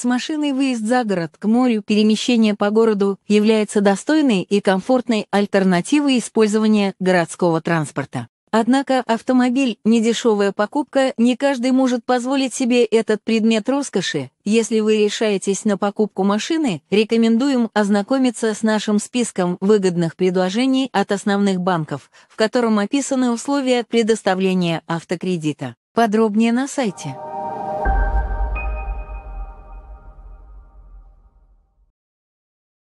С машиной выезд за город, к морю, перемещение по городу является достойной и комфортной альтернативой использования городского транспорта. Однако автомобиль – недешевая покупка, не каждый может позволить себе этот предмет роскоши. Если вы решаетесь на покупку машины, рекомендуем ознакомиться с нашим списком выгодных предложений от основных банков, в котором описаны условия предоставления автокредита. Подробнее на сайте.